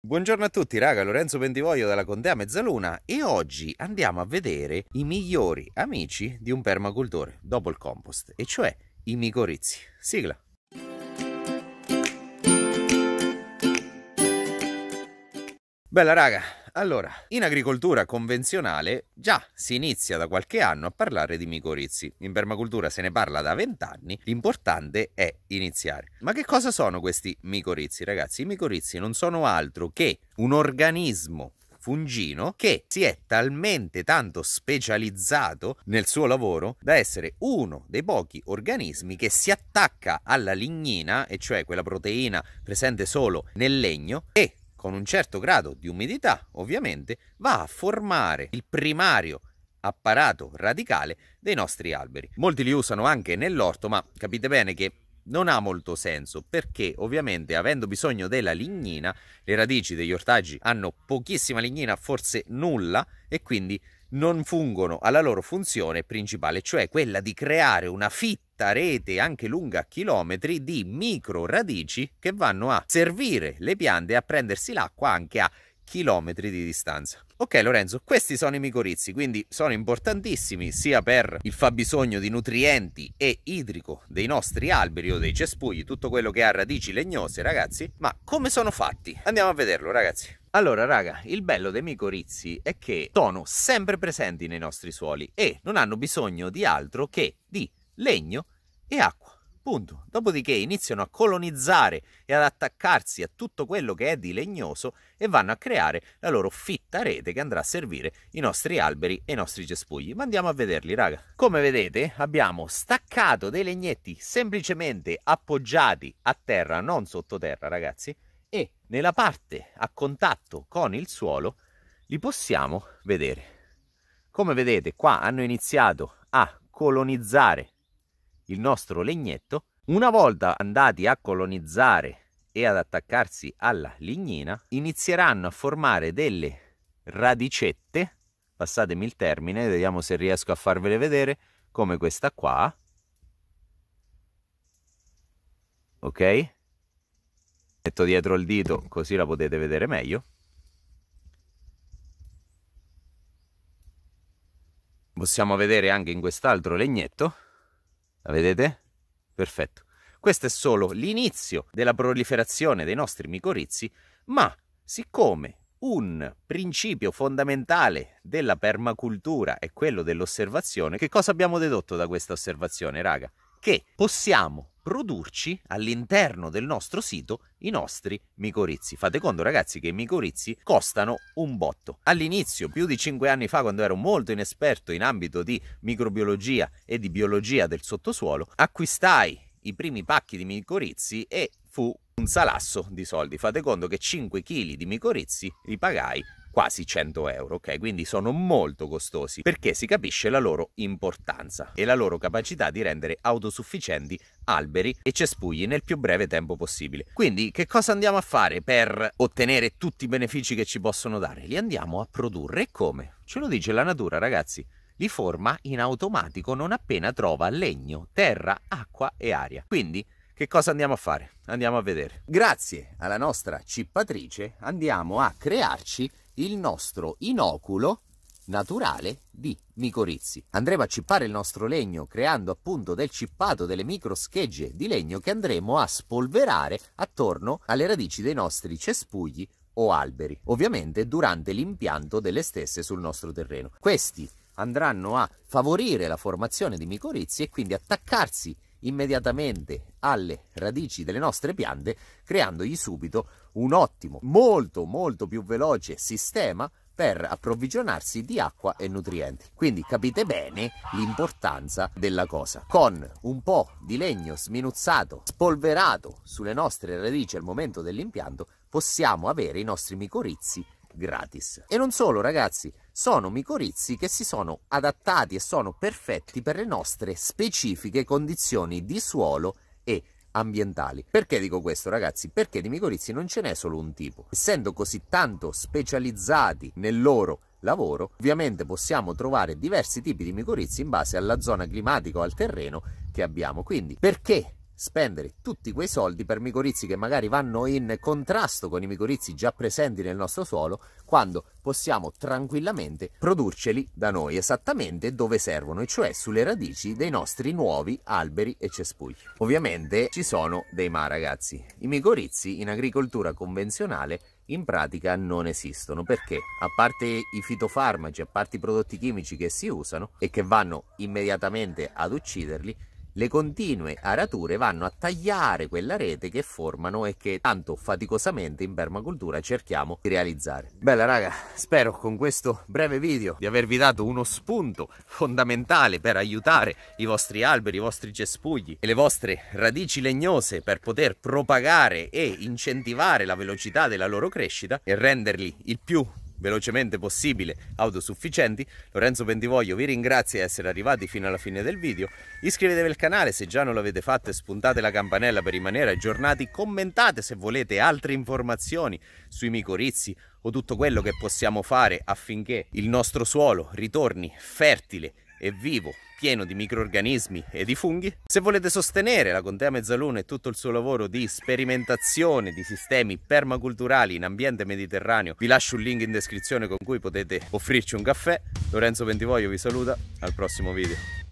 Buongiorno a tutti raga, Lorenzo Bentivoglio dalla Contea Mezzaluna e oggi andiamo a vedere i migliori amici di un permacultore dopo il compost, e cioè i micorizi. Sigla! Bella raga, allora, in agricoltura convenzionale già si inizia da qualche anno a parlare di micorizzi. In permacultura se ne parla da vent'anni, l'importante è iniziare. Ma che cosa sono questi micorizzi, ragazzi? I micorizzi non sono altro che un organismo fungino che si è talmente tanto specializzato nel suo lavoro da essere uno dei pochi organismi che si attacca alla lignina, e cioè quella proteina presente solo nel legno, e con un certo grado di umidità, ovviamente, va a formare il primario apparato radicale dei nostri alberi. Molti li usano anche nell'orto, ma capite bene che non ha molto senso perché ovviamente avendo bisogno della lignina le radici degli ortaggi hanno pochissima lignina forse nulla e quindi non fungono alla loro funzione principale, cioè quella di creare una fitta rete anche lunga chilometri di micro radici che vanno a servire le piante a prendersi l'acqua anche a chilometri di distanza. Ok Lorenzo, questi sono i micorizzi, quindi sono importantissimi sia per il fabbisogno di nutrienti e idrico dei nostri alberi o dei cespugli, tutto quello che ha radici legnose ragazzi, ma come sono fatti? Andiamo a vederlo ragazzi. Allora raga, il bello dei micorizzi è che sono sempre presenti nei nostri suoli e non hanno bisogno di altro che di legno e acqua. Punto. Dopodiché iniziano a colonizzare e ad attaccarsi a tutto quello che è di legnoso e vanno a creare la loro fitta rete che andrà a servire i nostri alberi e i nostri cespugli. Ma andiamo a vederli, raga. Come vedete, abbiamo staccato dei legnetti semplicemente appoggiati a terra, non sottoterra, ragazzi, e nella parte a contatto con il suolo li possiamo vedere. Come vedete, qua hanno iniziato a colonizzare il nostro legnetto, una volta andati a colonizzare e ad attaccarsi alla lignina, inizieranno a formare delle radicette, passatemi il termine, vediamo se riesco a farvele vedere, come questa qua, ok? Metto dietro il dito così la potete vedere meglio. Possiamo vedere anche in quest'altro legnetto. La vedete? Perfetto. Questo è solo l'inizio della proliferazione dei nostri micorizi, ma siccome un principio fondamentale della permacultura è quello dell'osservazione, che cosa abbiamo dedotto da questa osservazione, raga? che possiamo produrci all'interno del nostro sito i nostri micorizzi. Fate conto ragazzi che i micorizzi costano un botto. All'inizio, più di 5 anni fa, quando ero molto inesperto in ambito di microbiologia e di biologia del sottosuolo, acquistai i primi pacchi di micorizzi e fu un salasso di soldi. Fate conto che 5 kg di micorizzi li pagai quasi 100 euro, ok? Quindi sono molto costosi perché si capisce la loro importanza e la loro capacità di rendere autosufficienti alberi e cespugli nel più breve tempo possibile. Quindi che cosa andiamo a fare per ottenere tutti i benefici che ci possono dare? Li andiamo a produrre come? Ce lo dice la natura, ragazzi li forma in automatico non appena trova legno, terra, acqua e aria. Quindi che cosa andiamo a fare? Andiamo a vedere. Grazie alla nostra cippatrice andiamo a crearci il nostro inoculo naturale di micorizzi. Andremo a cippare il nostro legno creando appunto del cippato delle micro schegge di legno che andremo a spolverare attorno alle radici dei nostri cespugli o alberi, ovviamente durante l'impianto delle stesse sul nostro terreno. Questi andranno a favorire la formazione di micorizzi e quindi attaccarsi immediatamente alle radici delle nostre piante, creandogli subito un ottimo, molto molto più veloce sistema per approvvigionarsi di acqua e nutrienti. Quindi capite bene l'importanza della cosa. Con un po' di legno sminuzzato, spolverato sulle nostre radici al momento dell'impianto, possiamo avere i nostri micorizi gratis. E non solo ragazzi, sono micorizzi che si sono adattati e sono perfetti per le nostre specifiche condizioni di suolo e ambientali. Perché dico questo ragazzi? Perché di micorizzi non ce n'è solo un tipo. Essendo così tanto specializzati nel loro lavoro, ovviamente possiamo trovare diversi tipi di micorizzi in base alla zona climatica o al terreno che abbiamo. Quindi perché spendere tutti quei soldi per micorizi che magari vanno in contrasto con i micorizi già presenti nel nostro suolo quando possiamo tranquillamente produrceli da noi esattamente dove servono, e cioè sulle radici dei nostri nuovi alberi e cespugli. Ovviamente ci sono dei ma ragazzi, i micorizi in agricoltura convenzionale in pratica non esistono perché a parte i fitofarmaci, a parte i prodotti chimici che si usano e che vanno immediatamente ad ucciderli, le continue arature vanno a tagliare quella rete che formano e che tanto faticosamente in permacultura cerchiamo di realizzare. Bella raga, spero con questo breve video di avervi dato uno spunto fondamentale per aiutare i vostri alberi, i vostri cespugli e le vostre radici legnose per poter propagare e incentivare la velocità della loro crescita e renderli il più velocemente possibile autosufficienti. Lorenzo Bentivoglio vi ringrazia di essere arrivati fino alla fine del video. Iscrivetevi al canale se già non l'avete fatto e spuntate la campanella per rimanere aggiornati. Commentate se volete altre informazioni sui micorizzi o tutto quello che possiamo fare affinché il nostro suolo ritorni fertile e vivo, pieno di microrganismi e di funghi. Se volete sostenere la Contea Mezzaluna e tutto il suo lavoro di sperimentazione di sistemi permaculturali in ambiente mediterraneo, vi lascio un link in descrizione con cui potete offrirci un caffè. Lorenzo Pentivoglio vi saluta, al prossimo video.